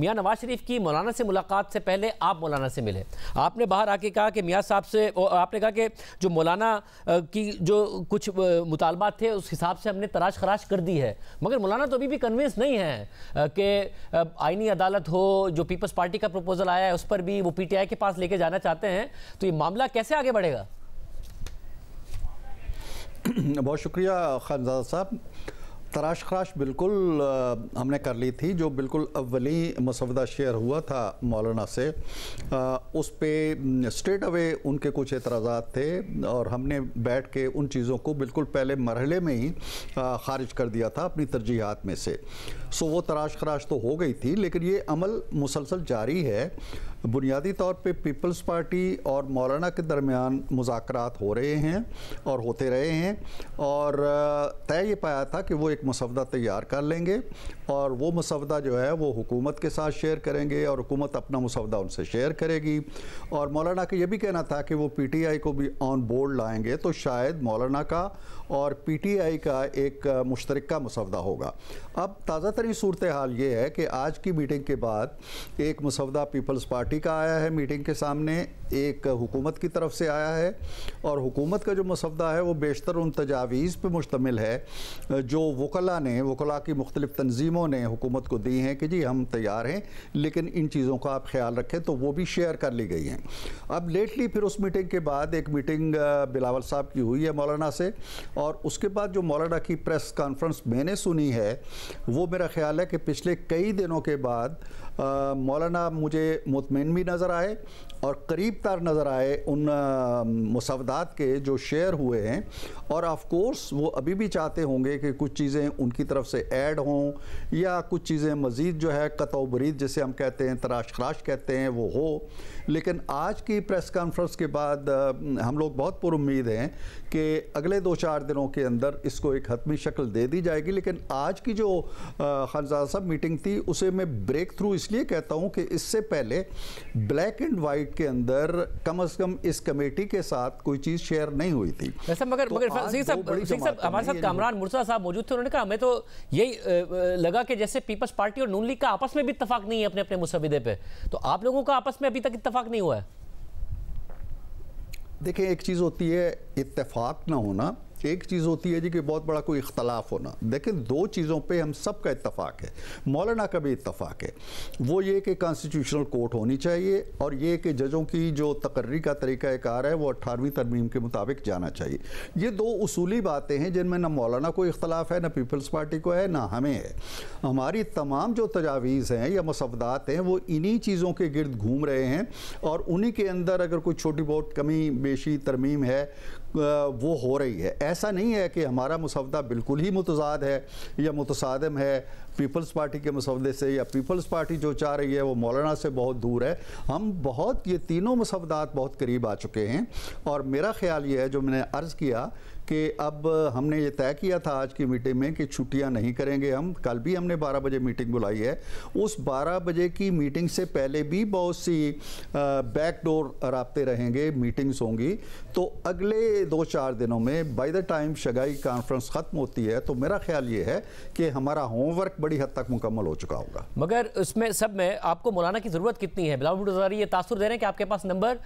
मियाँ नवाज शरीफ की मौलाना से मुलाकात से पहले आप मौलाना से मिले आपने बाहर आके कहा कि मियाँ साहब से आपने कहा कि जो मौलाना की जो कुछ मुतालबात थे उस हिसाब से हमने तराश खराश कर दी है मगर मौलाना तो अभी भी कन्विंस नहीं है कि आइनी अदालत हो जो पीपल्स पार्टी का प्रपोजल आया है उस पर भी वो पी टी आई के पास लेके जाना चाहते हैं तो ये मामला कैसे आगे बढ़ेगा बहुत शुक्रिया खानजादा साहब तराश खराश बिल्कुल हमने कर ली थी जो बिल्कुल अवली मसवदा शेयर हुआ था मौलाना से उस पर स्ट्रेट अवे उनके कुछ एतराज़ा थे और हमने बैठ के उन चीज़ों को बिल्कुल पहले मरहले में ही ख़ारिज कर दिया था अपनी तरजीहत में से सो वो तराश खराश तो हो गई थी लेकिन ये अमल मुसलसल जारी है बुनियादी तौर पे पीपल्स पार्टी और मौलाना के दरमियान मुजाकर हो रहे हैं और होते रहे हैं और तय ये पाया था कि वो एक मसवदा तैयार कर लेंगे और वो मसवदा जो है वो हुकूमत के साथ शेयर करेंगे और हुकूमत अपना मसवदा उनसे शेयर करेगी और मौलाना का ये भी कहना था कि वो पीटीआई को भी ऑन बोर्ड लाएंगे तो शायद मौलाना का और आई का एक मुश्तरक मसवदा होगा अब ताज़ा तरीन सूरत हाल ये है कि आज की मीटिंग के बाद एक मसवदा पीपल्स पार्टी पार्टी का आया है मीटिंग के सामने एक हुकूमत की तरफ से आया है और हुकूमत का जो मसवदा है वो बेशतर उन तजावीज़ पर मुश्तमिल है जो वकला ने वकला की मुख्तलिफ़ तनजीमों ने हुकूमत को दी हैं कि जी हम तैयार हैं लेकिन इन चीज़ों का आप ख्याल रखें तो वो भी शेयर कर ली गई हैं अब लेटली फिर उस मीटिंग के बाद एक मीटिंग बिलावल साहब की हुई है मौलाना से और उसके बाद जो मौलाना की प्रेस कॉन्फ्रेंस मैंने सुनी है वो मेरा ख्याल है कि पिछले कई दिनों के बाद मौलाना मुझे मुतमिन भी नज़र आए और करीब तार नज़र आए उन मुसवदात के जो शेयर हुए हैं और ऑफ कोर्स वो अभी भी चाहते होंगे कि कुछ चीज़ें उनकी तरफ से ऐड हों या कुछ चीज़ें मज़ीद जो है कतो बरीद जिसे हम कहते हैं तराश खराश कहते हैं वो हो लेकिन आज की प्रेस कॉन्फ्रेंस के बाद हम लोग बहुत पुरुद हैं कि अगले दो चार दिनों के अंदर इसको एक हतमी शक्ल दे दी जाएगी लेकिन आज की जो खानजा साहब मीटिंग थी उसे मैं ब्रेक थ्रू इसलिए कहता हूँ कि इससे पहले ब्लैक एंड वाइट लाइफ के अंदर कम से कम इस कमेटी के साथ कोई चीज़ शेयर नहीं हुई थी वैसे मगर तो मगर सिंह साहब सिंह साहब हमारे साथ कामरान मुर्सा साहब मौजूद थे उन्होंने कहा हमें तो यही लगा कि जैसे पीपल्स पार्टी और नून लीग का आपस में भी इतफाक नहीं है अपने अपने मुसविदे पे तो आप लोगों का आपस में अभी तक इतफाक नहीं हुआ है देखें एक चीज़ होती है इतफाक ना होना एक चीज़ होती है जी कि बहुत बड़ा कोई इख्तलाफ होना लेकिन दो चीज़ों पे हम सब का इतफाक़ है मौलाना का भी इतफाक़ है वो ये कि कॉन्स्टिट्यूशनल कोर्ट होनी चाहिए और ये कि जजों की जो तकर्री का तरीका कार है वो अट्ठारहवीं तरमीम के मुताबिक जाना चाहिए ये दो असूली बातें हैं जिनमें ना मौलाना कोई इख्तलाफ है ना पीपल्स पार्टी को है ना हमें है हमारी तमाम जो तजावीज़ हैं या मसवदात हैं वो इन्हीं चीज़ों के गिरद घूम रहे हैं और उन्हीं के अंदर अगर कोई छोटी बहुत कमी बेशी तरमीम है वो हो रही है ऐसा नहीं है कि हमारा मुसवदा बिल्कुल ही मुतजाद है या मुतसादम है पीपल्स पार्टी के मुसवदे से या पीपल्स पार्टी जो चाह रही है वो मौलाना से बहुत दूर है हम बहुत ये तीनों मुसवदात बहुत करीब आ चुके हैं और मेरा ख्याल ये है जो मैंने अर्ज़ किया कि अब हमने ये तय किया था आज की मीटिंग में कि छुट्टियां नहीं करेंगे हम कल भी हमने 12 बजे मीटिंग बुलाई है उस 12 बजे की मीटिंग से पहले भी बहुत सी बैकडोर रबते रहेंगे मीटिंग्स होंगी तो अगले दो चार दिनों में बाय द टाइम शगाई कॉन्फ्रेंस ख़त्म होती है तो मेरा ख्याल ये है कि हमारा होमवर्क बड़ी हद तक मुकम्मल हो चुका होगा मगर उसमें सब में आपको मौलाना की ज़रूरत कितनी है बिलाउल ये तासर दे रहे हैं कि आपके पास नंबर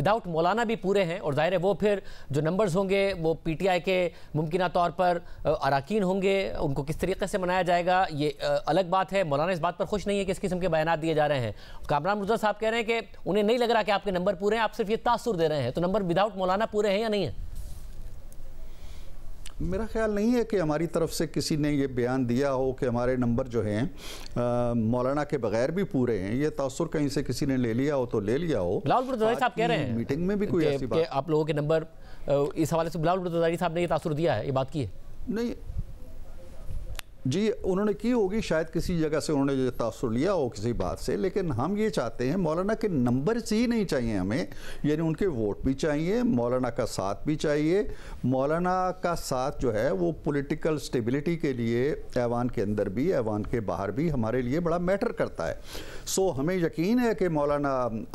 विदाउट मौलाना भी पूरे हैं और ज़ाहिर है वो फिर जो नंबर्स होंगे वो पी पीटीआई के मुमकिन तौर पर अरकान होंगे उनको किस तरीके से मनाया जाएगा ये अलग बात है मौलाना इस बात पर खुश नहीं है कि इस किस्म के बयान दिए जा रहे हैं कामरान मुर्जा साहब कह रहे हैं कि उन्हें नहीं लग रहा कि आपके नंबर पूरे हैं आप सिर्फ ये तासुर दे रहे हैं तो नंबर विदाउट मौलाना पूरे हैं या नहीं है मेरा ख्याल नहीं है कि हमारी तरफ से किसी ने ये बयान दिया हो कि हमारे नंबर जो हैं मौलाना के बगैर भी पूरे हैं ये तासुर कहीं से किसी ने ले लिया हो तो ले लिया हो लाल साहब कह रहे हैं मीटिंग में भी कोई ऐसी बात आप लोगों के नंबर इस हवाले से बिलाल साहब ने यह तासर दिया है ये बात की है नहीं जी उन्होंने की होगी शायद किसी जगह से उन्होंने तासर लिया हो किसी बात से लेकिन हम ये चाहते हैं मौलाना के नंबर्स ही नहीं चाहिए हमें यानी उनके वोट भी चाहिए मौलाना का साथ भी चाहिए मौलाना का साथ जो है वो पॉलिटिकल स्टेबिलिटी के लिए ऐवान के अंदर भी ऐवान के बाहर भी हमारे लिए बड़ा मैटर करता है सो हमें यकीन है कि मौलाना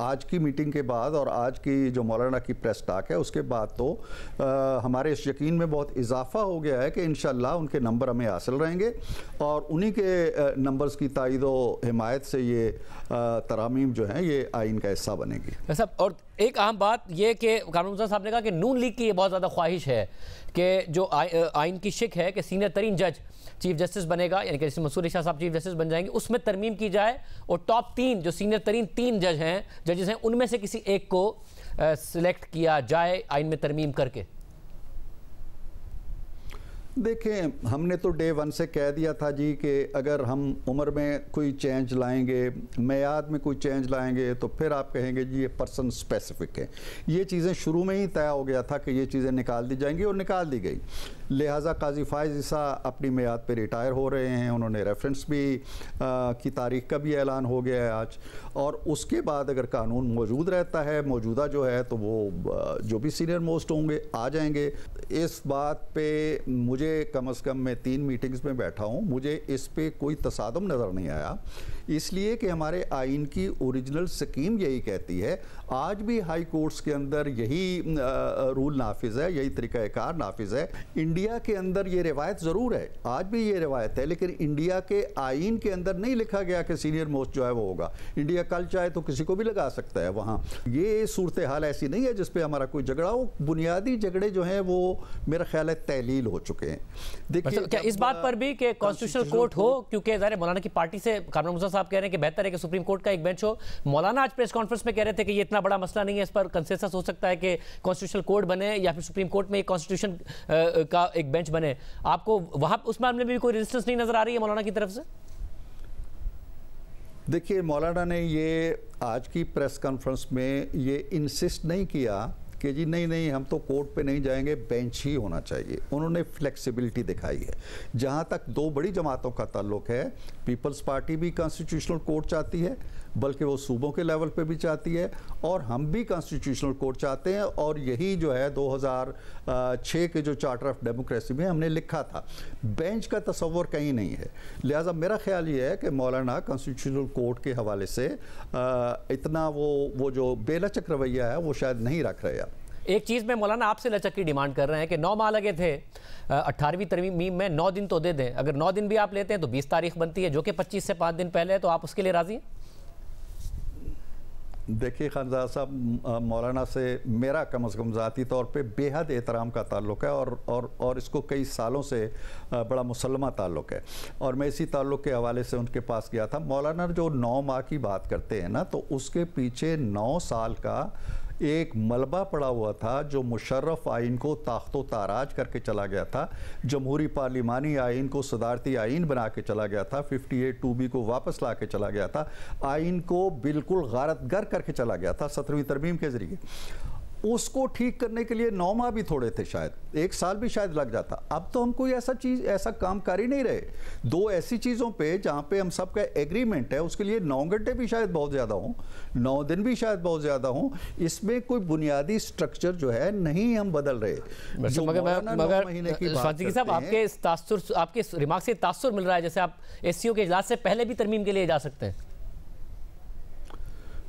आज की मीटिंग के बाद और आज की जो मौलाना की प्रेस टाक है उसके बाद तो आ, हमारे इस यकीन में बहुत इजाफा हो गया है कि इन उनके नंबर हमें हासिल रहेंगे और उन्हीं के नंबर्स की तइद व हमायत से ये तरामीम जो हैं ये आइन का हिस्सा बनेगी तो साहब और एक अहम बात यह कि कानून साहब ने कहा कि नून लीग की ये बहुत ज़्यादा ख्वाहिश है कि जो आइन की शिक है कि सीनियर तरीन जज चीफ जस्टिस बनेगा यानी कि जैसे मसूरी शाह साहब चीफ जस्टिस बन जाएंगे उसमें तरमीम की जाए और टॉप तीन जो सीनियर तरीन तीन जज हैं जजेस हैं उनमें से किसी एक को सिलेक्ट किया जाए आइन में तरमीम करके देखें हमने तो डे वन से कह दिया था जी कि अगर हम उम्र में कोई चेंज लाएंगे मैयाद में कोई चेंज लाएंगे तो फिर आप कहेंगे जी ये पर्सन स्पेसिफिक है ये चीज़ें शुरू में ही तय हो गया था कि ये चीज़ें निकाल दी जाएंगी और निकाल दी गई लिहाजा काजी फायज ईसा अपनी मैद पर रिटायर हो रहे हैं उन्होंने रेफरेंस भी आ, की तारीख का भी ऐलान हो गया है आज और उसके बाद अगर कानून मौजूद रहता है मौजूदा जो है तो वो जो भी सीनियर मोस्ट होंगे आ जाएंगे इस बात पे मुझे कम अज़ कम मैं तीन मीटिंग्स में बैठा हूँ मुझे इस पर कोई तसादम नज़र नहीं आया इसलिए कि हमारे आइन की ओरिजिनल स्कीम यही कहती है आज भी हाई कोर्ट्स के अंदर यही रूल नाफिज है यही तरीक़ाकार नाफिज है इंडिया के अंदर ये रिवायत ज़रूर है आज भी ये रिवायत है लेकिन इंडिया के आइन के अंदर नहीं लिखा गया कि सीनियर मोस्ट जो है वो होगा इंडिया कल चाहे तो किसी को भी लगा सकता है वहाँ ये सूरत हाल ऐसी नहीं है जिस पर हमारा कोई झगड़ा हो बुनियादी झगड़े जो हैं वो मेरा ख्याल है तहलील हो चुके हैं देखिए अच्छा, क्या इस बात पर भी कि कॉन्स्टिट्यूशनल कोर्ट हो क्योंकि मौलाना की पार्टी से कामरान साहब कह रहे हैं कि बेहतर है कि सुप्रीम कोर्ट का एक बेंच हो मौलाना आज प्रेस कॉन्फ्रेंस में कह रहे थे कि ये इतना बड़ा मसला नहीं है इस पर कंसेंसस हो सकता है कि कॉन्स्टिट्यूशन कोर्ट बने या फिर सुप्रीम कोर्ट में एक कॉन्स्टिट्यूशन का एक बेंच बने आपको वहाँ उस मामले में भी कोई रजिस्टेंस नहीं नजर आ रही है मौलाना की तरफ से देखिए मौलाना ने ये आज की प्रेस कॉन्फ्रेंस में ये इंसिस्ट नहीं किया कि जी नहीं नहीं हम तो कोर्ट पे नहीं जाएंगे बेंच ही होना चाहिए उन्होंने फ्लेक्सिबिलिटी दिखाई है जहाँ तक दो बड़ी जमातों का ताल्लुक है पीपल्स पार्टी भी कॉन्स्टिट्यूशनल कोर्ट चाहती है बल्कि वो सूबों के लेवल पे भी चाहती है और हम भी कॉन्स्टिट्यूशनल कोर्ट चाहते हैं और यही जो है 2006 के जो चार्टर ऑफ डेमोक्रेसी में हमने लिखा था बेंच का तस्वर कहीं नहीं है लिहाजा मेरा ख्याल ये है कि मौलाना कॉन्स्टिट्यूशनल कोर्ट के हवाले से इतना वो वो जो बेलचक रवैया है वो शायद नहीं रख रहे आप एक चीज़ में मौलाना आपसे लचक की डिमांड कर रहे हैं कि नौ माह लगे थे अट्ठारहवीं तरमीम में नौ दिन तो दे दें अगर नौ दिन भी आप लेते हैं तो बीस तारीख बनती है जो कि पच्चीस से पाँच दिन पहले है तो आप उसके लिए राज़ी हैं देखिए खानजा साहब मौलाना से मेरा कम अज़ कम ज़ाती तौर पे बेहद एहतराम का ताल्लुक़ है और और और इसको कई सालों से बड़ा मुसलमा ताल्लुक़ है और मैं इसी ताल्लुक़ के हवाले से उनके पास गया था मौलाना जो नौ माह की बात करते हैं ना तो उसके पीछे नौ साल का एक मलबा पड़ा हुआ था जो मुशर्रफ आइन को ताख्तो ताराज करके चला गया था जमहूरी पार्लिमानी आइन को सदारती आइन बना के चला गया था फिफ्टी एट टू बी को वापस ला के चला गया था आइन को बिल्कुल गारतगर करके चला गया था सत्रहवीं तरमीम के ज़रिए उसको ठीक करने के लिए नौ माह भी थोड़े थे शायद एक साल भी शायद लग जाता अब तो हम कोई ऐसा चीज़ ऐसा काम कर ही नहीं रहे दो ऐसी चीज़ों पे जहां पे हम सबका एग्रीमेंट है उसके लिए नौ घंटे भी शायद बहुत ज़्यादा हों नौ दिन भी शायद बहुत ज़्यादा हों इसमें कोई बुनियादी स्ट्रक्चर जो है नहीं हम बदल रहे आपके आपके रिमार्क से तासुर मिल रहा है जैसे आप एस के इजलास से पहले भी तरमीम के लिए जा सकते हैं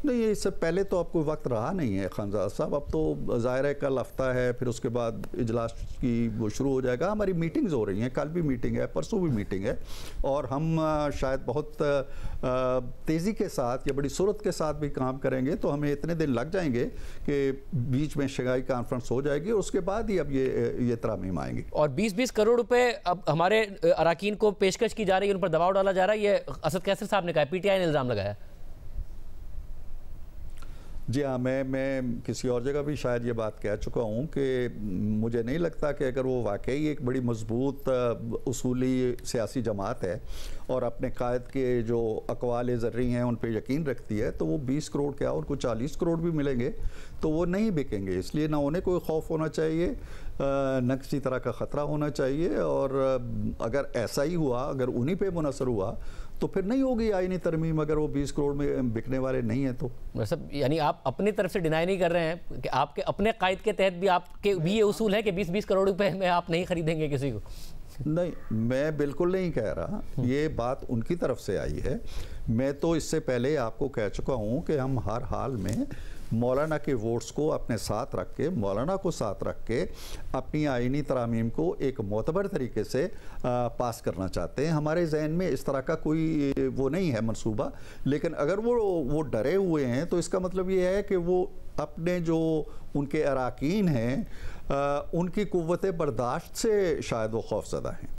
नहीं ये इससे पहले तो आपको वक्त रहा नहीं है खानजाद साहब अब तो ज़ाहिर है कल हफ्ता है फिर उसके बाद इजलास की वो शुरू हो जाएगा हमारी मीटिंग्स हो रही हैं कल भी मीटिंग है परसों भी मीटिंग है और हम शायद बहुत तेज़ी के साथ या बड़ी सूरत के साथ भी काम करेंगे तो हमें इतने दिन लग जाएंगे कि बीच में शंघाई कॉन्फ्रेंस हो जाएगी उसके बाद ही अब ये ये तरामीम आएंगे और बीस बीस करोड़ रुपये अब हमारे अरकान को पेशकश की जा रही है उन पर दबाव डाला जा रहा है ये असद कैसर साहब ने कहा पी टी आई ने इल्ज़ाम लगाया जी हाँ मैं मैं किसी और जगह भी शायद ये बात कह चुका हूँ कि मुझे नहीं लगता कि अगर वो वाकई एक बड़ी मजबूत उसूली सियासी जमात है और अपने कायद के जो अकवाल जर्री हैं उन पर यकीन रखती है तो वो बीस करोड़ क्या और कुछ करोड़ भी मिलेंगे तो वो नहीं बिकेंगे इसलिए ना उन्हें कोई खौफ होना चाहिए न किसी तरह का ख़तरा होना चाहिए और अगर ऐसा ही हुआ अगर उन्हीं पर मुनसर हुआ तो फिर नहीं होगी आईनी तरमीम अगर वो 20 करोड़ में बिकने वाले नहीं हैं तो सब यानी आप अपनी तरफ से डिनाई नहीं कर रहे हैं कि आपके अपने कायद के तहत भी आपके भी ये उसूल है कि 20-20 करोड़ रुपए में आप नहीं खरीदेंगे किसी को नहीं मैं बिल्कुल नहीं कह रहा हम्म। ये बात उनकी तरफ से आई है मैं तो इससे पहले आपको कह चुका हूँ कि हम हर हाल में मौलाना के वोट्स को अपने साथ रख के मौलाना को साथ रख के अपनी आइनी तरामीम को एक मोतबर तरीके से आ, पास करना चाहते हैं हमारे जहन में इस तरह का कोई वो नहीं है मनसूबा लेकिन अगर वो वो डरे हुए हैं तो इसका मतलब ये है कि वो अपने जो उनके अरकान हैं उनकी कुत बर्दाश्त से शायद वो खौफजदा हैं